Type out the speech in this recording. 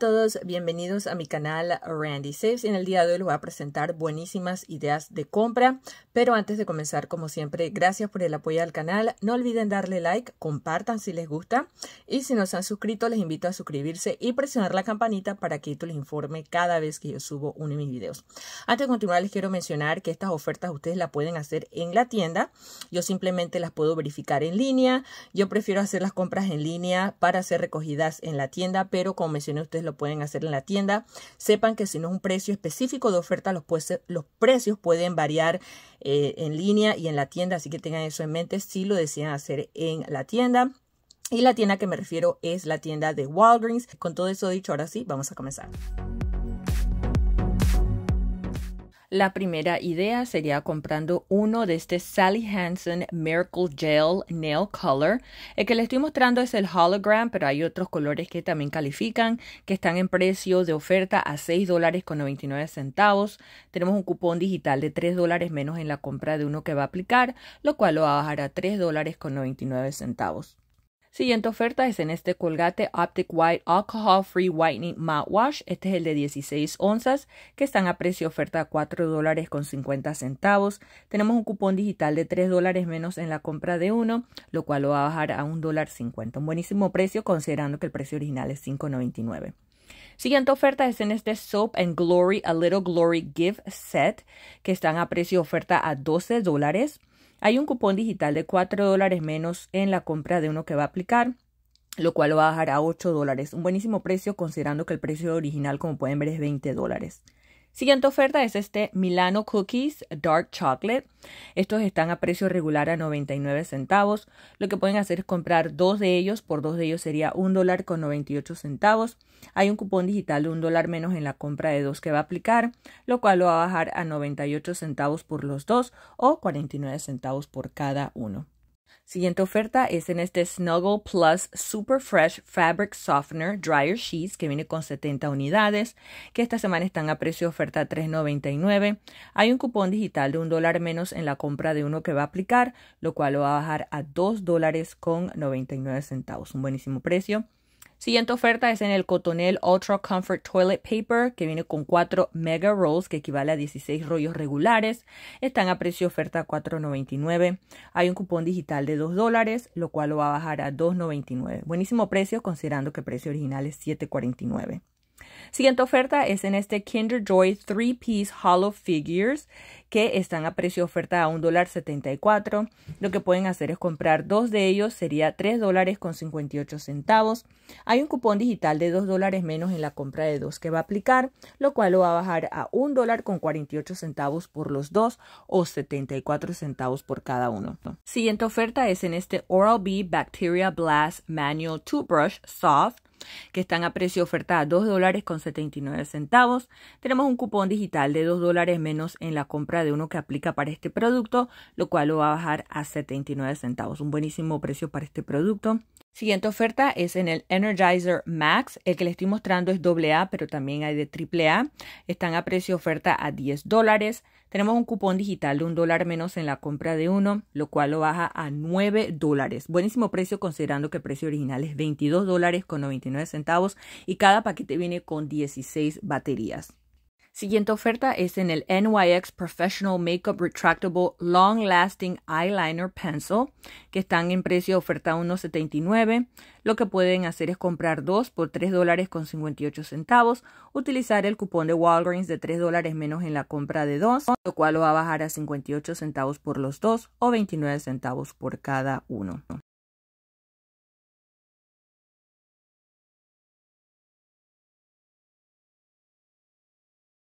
todos, bienvenidos a mi canal Randy Saves. En el día de hoy les voy a presentar buenísimas ideas de compra, pero antes de comenzar, como siempre, gracias por el apoyo al canal. No olviden darle like, compartan si les gusta y si no se han suscrito, les invito a suscribirse y presionar la campanita para que tú les informe cada vez que yo subo uno de mis videos. Antes de continuar, les quiero mencionar que estas ofertas ustedes las pueden hacer en la tienda. Yo simplemente las puedo verificar en línea. Yo prefiero hacer las compras en línea para ser recogidas en la tienda, pero como mencioné, ustedes pueden hacer en la tienda. Sepan que si no es un precio específico de oferta, los, puede, los precios pueden variar eh, en línea y en la tienda, así que tengan eso en mente si lo desean hacer en la tienda. Y la tienda que me refiero es la tienda de Walgreens. Con todo eso dicho, ahora sí, vamos a comenzar. La primera idea sería comprando uno de este Sally Hansen Miracle Gel Nail Color. El que le estoy mostrando es el Hologram, pero hay otros colores que también califican, que están en precio de oferta a $6.99. Tenemos un cupón digital de $3 menos en la compra de uno que va a aplicar, lo cual lo va a bajar a $3.99. Siguiente oferta es en este colgate Optic White Alcohol Free Whitening Mouthwash. Este es el de 16 onzas que están a precio oferta a $4.50. dólares con centavos. Tenemos un cupón digital de 3 dólares menos en la compra de uno, lo cual lo va a bajar a $1.50. dólar Un buenísimo precio considerando que el precio original es $5.99. Siguiente oferta es en este Soap and Glory, A Little Glory Give Set, que están a precio oferta a 12 dólares. Hay un cupón digital de 4 dólares menos en la compra de uno que va a aplicar, lo cual lo va a bajar a 8 dólares. Un buenísimo precio considerando que el precio original, como pueden ver, es 20 dólares. Siguiente oferta es este Milano Cookies Dark Chocolate. Estos están a precio regular a 99 centavos. Lo que pueden hacer es comprar dos de ellos. Por dos de ellos sería un dólar con 98 centavos. Hay un cupón digital de un dólar menos en la compra de dos que va a aplicar, lo cual lo va a bajar a 98 centavos por los dos o 49 centavos por cada uno. Siguiente oferta es en este Snuggle Plus Super Fresh Fabric Softener Dryer Sheets que viene con 70 unidades, que esta semana están a precio de oferta 3.99. Hay un cupón digital de un dólar menos en la compra de uno que va a aplicar, lo cual lo va a bajar a $2.99 con centavos, un buenísimo precio. Siguiente oferta es en el Cotonel Ultra Comfort Toilet Paper, que viene con 4 mega rolls, que equivale a 16 rollos regulares. Están a precio oferta 4.99. Hay un cupón digital de 2 dólares, lo cual lo va a bajar a 2.99. Buenísimo precio, considerando que el precio original es 7.49. Siguiente oferta es en este Kinder Joy 3-Piece Hollow Figures que están a precio oferta a $1.74. Lo que pueden hacer es comprar dos de ellos, sería $3.58. Hay un cupón digital de $2 menos en la compra de dos que va a aplicar, lo cual lo va a bajar a $1.48 por los dos o 74 centavos por cada uno. Siguiente oferta es en este Oral-B Bacteria Blast Manual Toothbrush Soft que están a precio oferta a 2 dólares con nueve centavos. Tenemos un cupón digital de 2 dólares menos en la compra de uno que aplica para este producto, lo cual lo va a bajar a 79 centavos. Un buenísimo precio para este producto. Siguiente oferta es en el Energizer Max. El que le estoy mostrando es AA, pero también hay de AAA. Están a precio oferta a 10 dólares. Tenemos un cupón digital de un dólar menos en la compra de uno, lo cual lo baja a 9 dólares. Buenísimo precio considerando que el precio original es 22 dólares con 99 centavos y cada paquete viene con 16 baterías. Siguiente oferta es en el NYX Professional Makeup Retractable Long Lasting Eyeliner Pencil, que están en precio de oferta 1.79. Lo que pueden hacer es comprar dos por $3.58, dólares con 58 centavos, utilizar el cupón de Walgreens de 3 dólares menos en la compra de dos, lo cual lo va a bajar a 58 centavos por los dos o 29 centavos por cada uno.